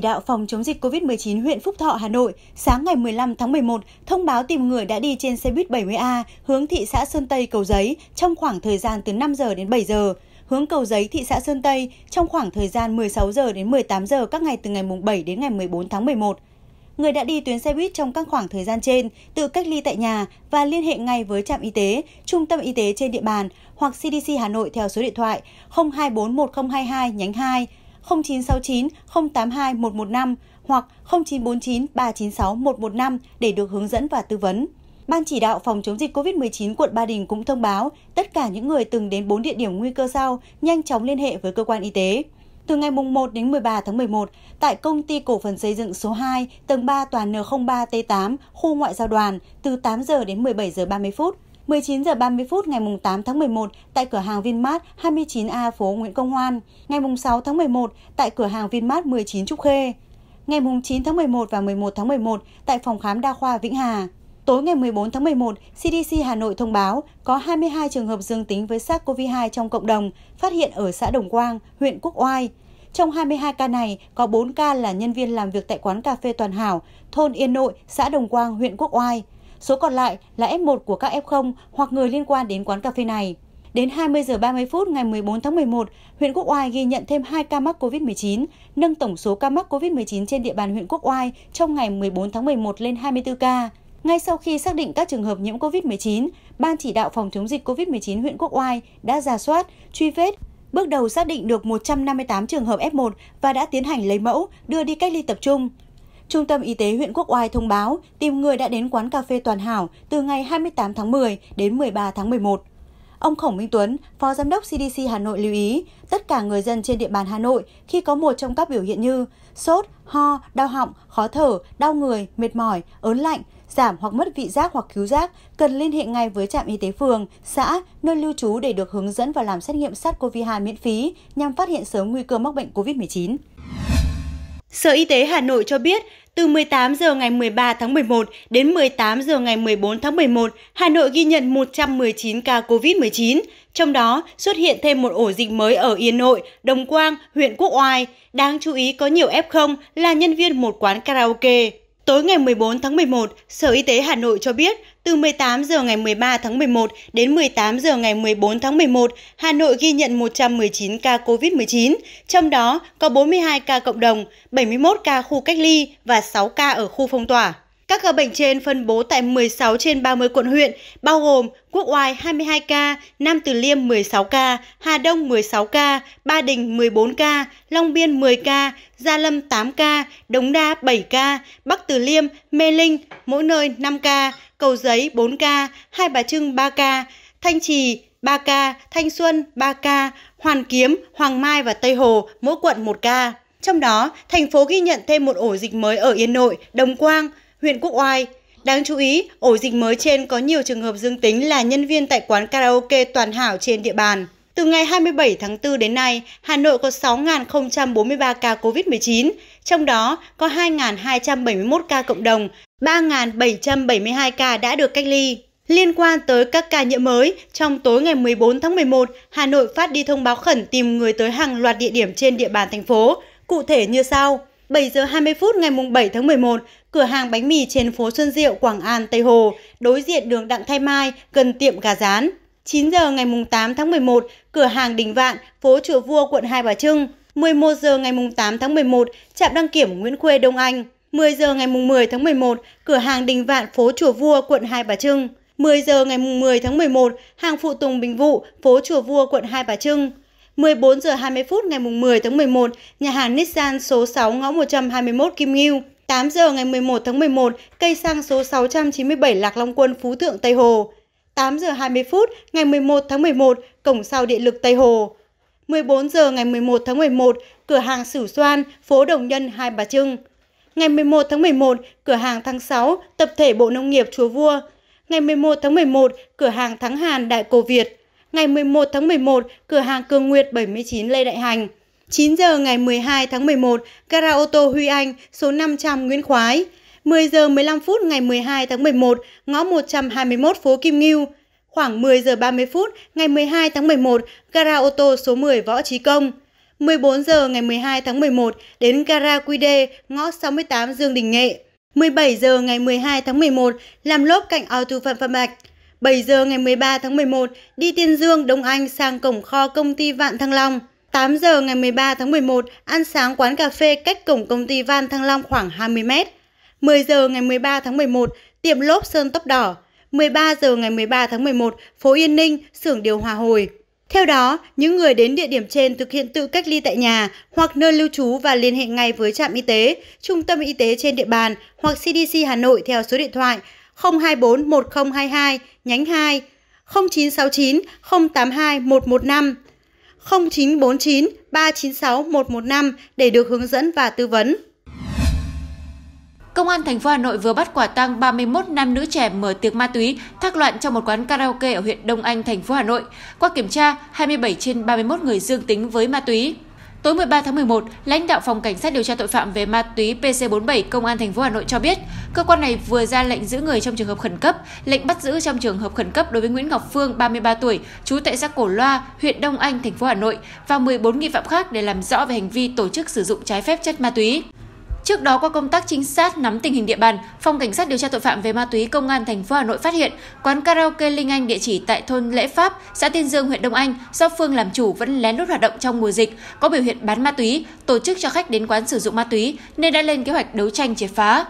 đạo phòng chống dịch COVID-19 huyện Phúc Thọ, Hà Nội sáng ngày 15 tháng 11 thông báo tìm người đã đi trên xe buýt 70A hướng thị xã Sơn Tây Cầu Giấy trong khoảng thời gian từ 5 giờ đến 7 giờ hướng cầu giấy thị xã Sơn Tây trong khoảng thời gian 16 giờ đến 18 giờ các ngày từ ngày mùng 7 đến ngày 14 tháng 11. Người đã đi tuyến xe buýt trong các khoảng thời gian trên tự cách ly tại nhà và liên hệ ngay với trạm y tế, trung tâm y tế trên địa bàn hoặc CDC Hà Nội theo số điện thoại 024 nhánh 2 0969 082 115 hoặc 0949 396 115 để được hướng dẫn và tư vấn. Ban chỉ đạo phòng chống dịch COVID-19 quận Ba Đình cũng thông báo tất cả những người từng đến 4 địa điểm nguy cơ sau nhanh chóng liên hệ với cơ quan y tế. Từ ngày 1 đến 13 tháng 11, tại công ty cổ phần xây dựng số 2, tầng 3 tòa N03T8, khu ngoại giao đoàn, từ 8 giờ đến 17 giờ 30 phút, 19 giờ 30 phút ngày 8 tháng 11 tại cửa hàng Vinmart 29A phố Nguyễn Công Hoan, ngày 6 tháng 11 tại cửa hàng Vinmart 19 Trúc Khê, ngày 9 tháng 11 và 11 tháng 11 tại phòng khám đa khoa Vĩnh Hà. Tối ngày 14 tháng 11, CDC Hà Nội thông báo có 22 trường hợp dương tính với SARS-CoV-2 trong cộng đồng phát hiện ở xã Đồng Quang, huyện Quốc Oai. Trong 22 ca này, có 4 ca là nhân viên làm việc tại quán cà phê Toàn Hảo, thôn Yên Nội, xã Đồng Quang, huyện Quốc Oai. Số còn lại là F1 của các F0 hoặc người liên quan đến quán cà phê này. Đến 20 giờ 30 phút ngày 14 tháng 11, huyện Quốc Oai ghi nhận thêm 2 ca mắc COVID-19, nâng tổng số ca mắc COVID-19 trên địa bàn huyện Quốc Oai trong ngày 14 tháng 11 lên 24 ca. Ngay sau khi xác định các trường hợp nhiễm COVID-19, Ban chỉ đạo phòng chống dịch COVID-19 huyện Quốc Oai đã ra soát, truy vết, bước đầu xác định được 158 trường hợp F1 và đã tiến hành lấy mẫu, đưa đi cách ly tập trung. Trung tâm Y tế huyện Quốc Oai thông báo tìm người đã đến quán cà phê Toàn Hảo từ ngày 28 tháng 10 đến 13 tháng 11. Ông Khổng Minh Tuấn, Phó Giám đốc CDC Hà Nội lưu ý, tất cả người dân trên địa bàn Hà Nội khi có một trong các biểu hiện như sốt, ho, đau họng, khó thở, đau người, mệt mỏi, ớn lạnh, giảm hoặc mất vị giác hoặc cứu giác, cần liên hệ ngay với trạm y tế phường, xã, nơi lưu trú để được hướng dẫn và làm xét nghiệm SARS-CoV-2 miễn phí nhằm phát hiện sớm nguy cơ mắc bệnh COVID-19. Sở Y tế Hà Nội cho biết từ 18 giờ ngày 13 tháng 11 đến 18 giờ ngày 14 tháng 11, Hà Nội ghi nhận 119 ca COVID-19, trong đó xuất hiện thêm một ổ dịch mới ở Yên Nội, Đồng Quang, huyện Quốc Oai. Đáng chú ý có nhiều F0 là nhân viên một quán karaoke. Tối ngày 14 tháng 11, Sở Y tế Hà Nội cho biết, từ 18 giờ ngày 13 tháng 11 đến 18 giờ ngày 14 tháng 11, Hà Nội ghi nhận 119 ca COVID-19, trong đó có 42 ca cộng đồng, 71 ca khu cách ly và 6 ca ở khu phong tỏa. Các ca bệnh trên phân bố tại 16 trên 30 quận huyện, bao gồm Quốc Oai 22 ca, Nam Từ Liêm 16 ca, Hà Đông 16 ca, Ba Đình 14 ca, Long Biên 10 ca, Gia Lâm 8 ca, Đống Đa 7 ca, Bắc Từ Liêm, Mê Linh mỗi nơi 5 ca, Cầu Giấy 4 ca, Hai Bà Trưng 3 ca, Thanh Trì 3 ca, Thanh Xuân 3 ca, Hoàn Kiếm, Hoàng Mai và Tây Hồ mỗi quận 1 ca. Trong đó, thành phố ghi nhận thêm một ổ dịch mới ở Yên Nội, Đồng Quang, huyện Quốc Oai. Đáng chú ý, ổ dịch mới trên có nhiều trường hợp dương tính là nhân viên tại quán karaoke Toàn Hảo trên địa bàn. Từ ngày 27 tháng 4 đến nay, Hà Nội có 6.043 ca COVID-19, trong đó có 2.271 ca cộng đồng, 3.772 ca đã được cách ly. Liên quan tới các ca nhiễm mới, trong tối ngày 14 tháng 11, Hà Nội phát đi thông báo khẩn tìm người tới hàng loạt địa điểm trên địa bàn thành phố, cụ thể như sau. 7 giờ 20 phút ngày 7 tháng 11, cửa hàng bánh mì trên phố Xuân Diệu, Quảng An, Tây Hồ, đối diện đường Đặng Thái Mai, gần tiệm gà rán. 9 giờ ngày 8 tháng 11, cửa hàng Đình Vạn, phố Chùa Vua, quận Hai Bà Trưng. 11 giờ ngày 8 tháng 11, trạm đăng kiểm Nguyễn Khuê, Đông Anh. 10 giờ ngày 10 tháng 11, cửa hàng Đình Vạn, phố Chùa Vua, quận Hai Bà Trưng. 10 giờ ngày 10 tháng 11, hàng phụ tùng Bình Vụ, phố Chùa Vua, quận Hai Bà Trưng. 14 giờ 20 phút ngày 10 tháng 11, nhà hàng Nissan số 6 ngõ 121 Kim Ngưu. 8 giờ ngày 11 tháng 11, cây xăng số 697 Lạc Long Quân Phú Thượng Tây Hồ. 8 giờ 20 phút ngày 11 tháng 11, cổng sau điện lực Tây Hồ. 14 giờ ngày 11 tháng 11, cửa hàng Sửu Xoan, phố Đồng Nhân, Hai Bà Trưng. Ngày 11 tháng 11, cửa hàng Tháng 6, tập thể Bộ Nông nghiệp Chúa Vua. Ngày 11 tháng 11, cửa hàng Thắng Hàn, Đại Cổ Việt ngày 11 tháng 11, cửa hàng Cường Nguyệt 79 Lê Đại Hành. 9 giờ ngày 12 tháng 11, gara ô tô Huy Anh, số 500 Nguyễn Khoái. 10 giờ 15 phút ngày 12 tháng 11, ngõ 121 phố Kim Ngưu. Khoảng 10 giờ 30 phút ngày 12 tháng 11, gara ô tô số 10 Võ Trí Công. 14 giờ ngày 12 tháng 11 đến gara Quy Đê, ngõ 68 Dương Đình Nghệ. 17 giờ ngày 12 tháng 11 làm lốp cạnh Auto Phạm Phạm Bạch. 7 giờ ngày 13 tháng 11 đi Tiên Dương, Đông Anh sang cổng kho công ty Vạn Thăng Long. 8 giờ ngày 13 tháng 11 ăn sáng quán cà phê cách cổng công ty Vạn Thăng Long khoảng 20 mét. 10 giờ ngày 13 tháng 11 tiệm lốp sơn tóc đỏ. 13 giờ ngày 13 tháng 11 phố Yên Ninh, xưởng điều hòa hồi. Theo đó, những người đến địa điểm trên thực hiện tự cách ly tại nhà hoặc nơi lưu trú và liên hệ ngay với trạm y tế, trung tâm y tế trên địa bàn hoặc CDC Hà Nội theo số điện thoại 0975 024 1022 nhánh 2, 0969 082 115, 0949 396 115 để được hướng dẫn và tư vấn. Công an thành phố Hà Nội vừa bắt quả tang 31 nam nữ trẻ mở tiệc ma túy thác loạn trong một quán karaoke ở huyện Đông Anh, thành phố Hà Nội. Qua kiểm tra, 27 trên 31 người dương tính với ma túy. Tối 13 tháng 11, lãnh đạo phòng cảnh sát điều tra tội phạm về ma túy PC47 Công an thành phố Hà Nội cho biết, cơ quan này vừa ra lệnh giữ người trong trường hợp khẩn cấp, lệnh bắt giữ trong trường hợp khẩn cấp đối với Nguyễn Ngọc Phương 33 tuổi, trú tại xã Cổ Loa, huyện Đông Anh, thành phố Hà Nội và 14 nghi phạm khác để làm rõ về hành vi tổ chức sử dụng trái phép chất ma túy. Trước đó qua công tác trinh sát nắm tình hình địa bàn, Phòng Cảnh sát điều tra tội phạm về ma túy Công an thành phố Hà Nội phát hiện quán karaoke Linh Anh địa chỉ tại thôn Lễ Pháp, xã Tiên Dương, huyện Đông Anh do Phương làm chủ vẫn lén lút hoạt động trong mùa dịch, có biểu hiện bán ma túy, tổ chức cho khách đến quán sử dụng ma túy nên đã lên kế hoạch đấu tranh triệt phá.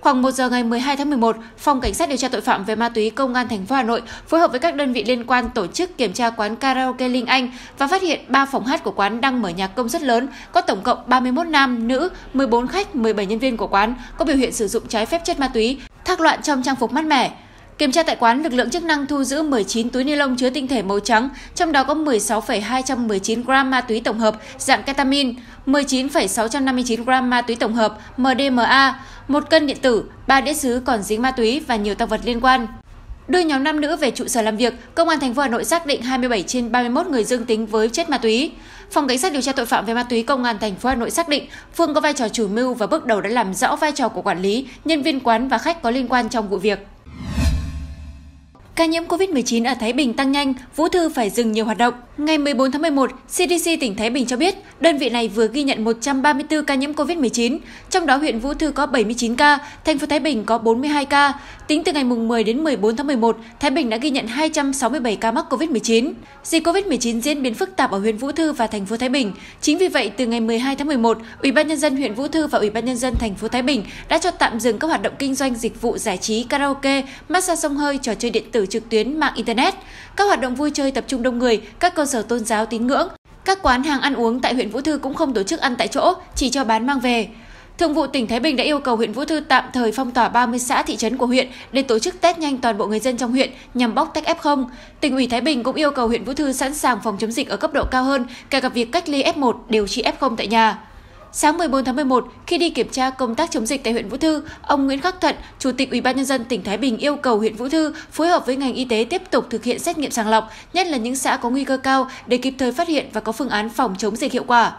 Khoảng 1 giờ ngày 12 tháng 11, Phòng Cảnh sát điều tra tội phạm về ma túy Công an thành phố Hà Nội phối hợp với các đơn vị liên quan tổ chức kiểm tra quán karaoke Linh Anh và phát hiện 3 phòng hát của quán đang mở nhạc công suất lớn, có tổng cộng 31 nam, nữ, 14 khách, 17 nhân viên của quán có biểu hiện sử dụng trái phép chất ma túy, thác loạn trong trang phục mát mẻ. Kiểm tra tại quán, lực lượng chức năng thu giữ 19 túi ni lông chứa tinh thể màu trắng, trong đó có 16,219 gram ma túy tổng hợp dạng ketamin, 19,659 gram ma túy tổng hợp MDMA, một cân điện tử, ba đĩa xứ còn dính ma túy và nhiều tăng vật liên quan. Đưa nhóm nam nữ về trụ sở làm việc, Công an thành phố Hà Nội xác định 27 trên 31 người dương tính với chất ma túy. Phòng Cảnh sát điều tra tội phạm về ma túy Công an thành phố Hà Nội xác định Phương có vai trò chủ mưu và bước đầu đã làm rõ vai trò của quản lý, nhân viên quán và khách có liên quan trong vụ việc. Ca nhiễm COVID-19 ở Thái Bình tăng nhanh, Vũ Thư phải dừng nhiều hoạt động. Ngày 14 tháng 11, CDC tỉnh Thái Bình cho biết đơn vị này vừa ghi nhận 134 ca nhiễm COVID-19, trong đó huyện Vũ Thư có 79 ca, thành phố Thái Bình có 42 ca. Tính từ ngày 10 đến 14 tháng 11, Thái Bình đã ghi nhận 267 ca mắc COVID-19. Dịch COVID-19 diễn biến phức tạp ở huyện Vũ Thư và thành phố Thái Bình. Chính vì vậy, từ ngày 12 tháng 11, Ủy ban nhân dân huyện Vũ Thư và Ủy ban nhân dân thành phố Thái Bình đã cho tạm dừng các hoạt động kinh doanh dịch vụ giải trí, karaoke, massage sông hơi, trò chơi điện tử trực tuyến, mạng Internet, các hoạt động vui chơi tập trung đông người, các cơ sở tôn giáo tín ngưỡng, các quán hàng ăn uống tại huyện Vũ Thư cũng không tổ chức ăn tại chỗ, chỉ cho bán mang về. Thường vụ tỉnh Thái Bình đã yêu cầu huyện Vũ Thư tạm thời phong tỏa 30 xã thị trấn của huyện để tổ chức test nhanh toàn bộ người dân trong huyện nhằm bóc tách F0. Tỉnh ủy Thái Bình cũng yêu cầu huyện Vũ Thư sẵn sàng phòng chống dịch ở cấp độ cao hơn, kể cả việc cách ly F1, điều trị F0 tại nhà. Sáng 14 tháng 11, khi đi kiểm tra công tác chống dịch tại huyện Vũ Thư, ông Nguyễn Khắc Thận, Chủ tịch Ủy ban nhân dân tỉnh Thái Bình yêu cầu huyện Vũ Thư phối hợp với ngành y tế tiếp tục thực hiện xét nghiệm sàng lọc, nhất là những xã có nguy cơ cao để kịp thời phát hiện và có phương án phòng chống dịch hiệu quả.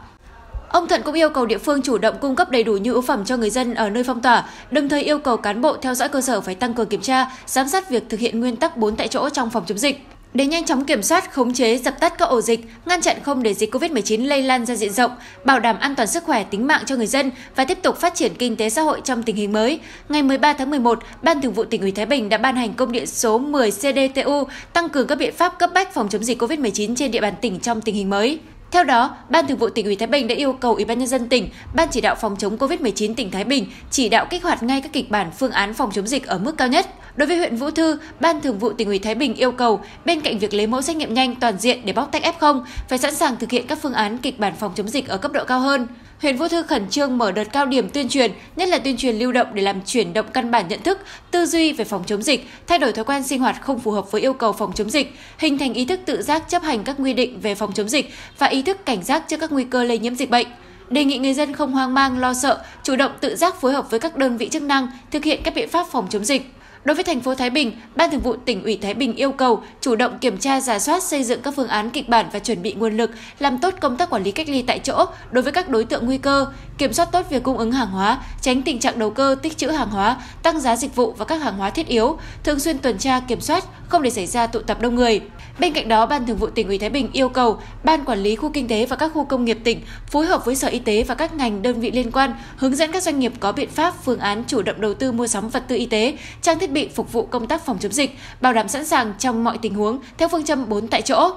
Ông Thận cũng yêu cầu địa phương chủ động cung cấp đầy đủ nhu yếu phẩm cho người dân ở nơi phong tỏa, đồng thời yêu cầu cán bộ theo dõi cơ sở phải tăng cường kiểm tra, giám sát việc thực hiện nguyên tắc 4 tại chỗ trong phòng chống dịch. Để nhanh chóng kiểm soát, khống chế, dập tắt các ổ dịch, ngăn chặn không để dịch COVID-19 lây lan ra diện rộng, bảo đảm an toàn sức khỏe tính mạng cho người dân và tiếp tục phát triển kinh tế xã hội trong tình hình mới, ngày 13 tháng 11, Ban Thường vụ tỉnh ủy Thái Bình đã ban hành công điện số 10 CDTU tăng cường các biện pháp cấp bách phòng chống dịch COVID-19 trên địa bàn tỉnh trong tình hình mới. Theo đó, Ban Thường vụ tỉnh ủy Thái Bình đã yêu cầu Ủy ban nhân dân tỉnh, Ban chỉ đạo phòng chống COVID-19 tỉnh Thái Bình chỉ đạo kích hoạt ngay các kịch bản phương án phòng chống dịch ở mức cao nhất. Đối với huyện Vũ Thư, Ban Thường vụ tỉnh ủy Thái Bình yêu cầu bên cạnh việc lấy mẫu xét nghiệm nhanh toàn diện để bóc tách F0, phải sẵn sàng thực hiện các phương án kịch bản phòng chống dịch ở cấp độ cao hơn huyện Vũ Thư khẩn trương mở đợt cao điểm tuyên truyền, nhất là tuyên truyền lưu động để làm chuyển động căn bản nhận thức, tư duy về phòng chống dịch, thay đổi thói quen sinh hoạt không phù hợp với yêu cầu phòng chống dịch, hình thành ý thức tự giác chấp hành các quy định về phòng chống dịch và ý thức cảnh giác trước các nguy cơ lây nhiễm dịch bệnh đề nghị người dân không hoang mang lo sợ, chủ động tự giác phối hợp với các đơn vị chức năng thực hiện các biện pháp phòng chống dịch. Đối với thành phố Thái Bình, Ban Thường vụ tỉnh ủy Thái Bình yêu cầu chủ động kiểm tra giả soát xây dựng các phương án kịch bản và chuẩn bị nguồn lực, làm tốt công tác quản lý cách ly tại chỗ đối với các đối tượng nguy cơ, kiểm soát tốt việc cung ứng hàng hóa, tránh tình trạng đầu cơ tích trữ hàng hóa, tăng giá dịch vụ và các hàng hóa thiết yếu, thường xuyên tuần tra kiểm soát, không để xảy ra tụ tập đông người. Bên cạnh đó, Ban Thường vụ tỉnh ủy Thái Bình yêu cầu Ban Quản lý Khu Kinh tế và các khu công nghiệp tỉnh phối hợp với Sở Y tế và các ngành đơn vị liên quan hướng dẫn các doanh nghiệp có biện pháp, phương án chủ động đầu tư mua sắm vật tư y tế, trang thiết bị phục vụ công tác phòng chống dịch, bảo đảm sẵn sàng trong mọi tình huống theo phương châm 4 tại chỗ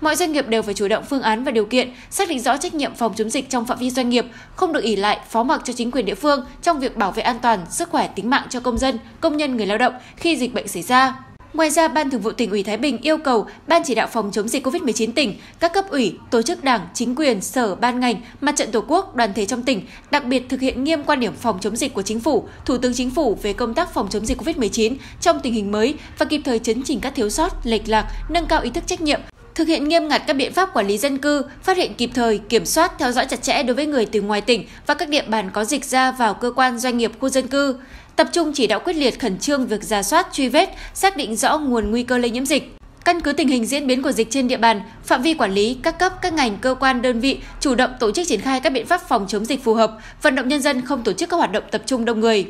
mọi doanh nghiệp đều phải chủ động phương án và điều kiện, xác định rõ trách nhiệm phòng chống dịch trong phạm vi doanh nghiệp, không được ỉ lại phó mặc cho chính quyền địa phương trong việc bảo vệ an toàn, sức khỏe tính mạng cho công dân, công nhân người lao động khi dịch bệnh xảy ra. Ngoài ra, Ban Thường vụ tỉnh ủy Thái Bình yêu cầu Ban chỉ đạo phòng chống dịch COVID-19 tỉnh, các cấp ủy, tổ chức đảng, chính quyền, sở, ban ngành, mặt trận tổ quốc, đoàn thể trong tỉnh đặc biệt thực hiện nghiêm quan điểm phòng chống dịch của chính phủ, Thủ tướng Chính phủ về công tác phòng chống dịch COVID-19 trong tình hình mới và kịp thời chấn chỉnh các thiếu sót, lệch lạc, nâng cao ý thức trách nhiệm, thực hiện nghiêm ngặt các biện pháp quản lý dân cư, phát hiện kịp thời, kiểm soát, theo dõi chặt chẽ đối với người từ ngoài tỉnh và các địa bàn có dịch ra vào cơ quan doanh nghiệp khu dân cư tập trung chỉ đạo quyết liệt khẩn trương việc ra soát, truy vết, xác định rõ nguồn nguy cơ lây nhiễm dịch. Căn cứ tình hình diễn biến của dịch trên địa bàn, phạm vi quản lý, các cấp, các ngành, cơ quan, đơn vị chủ động tổ chức triển khai các biện pháp phòng chống dịch phù hợp, vận động nhân dân không tổ chức các hoạt động tập trung đông người.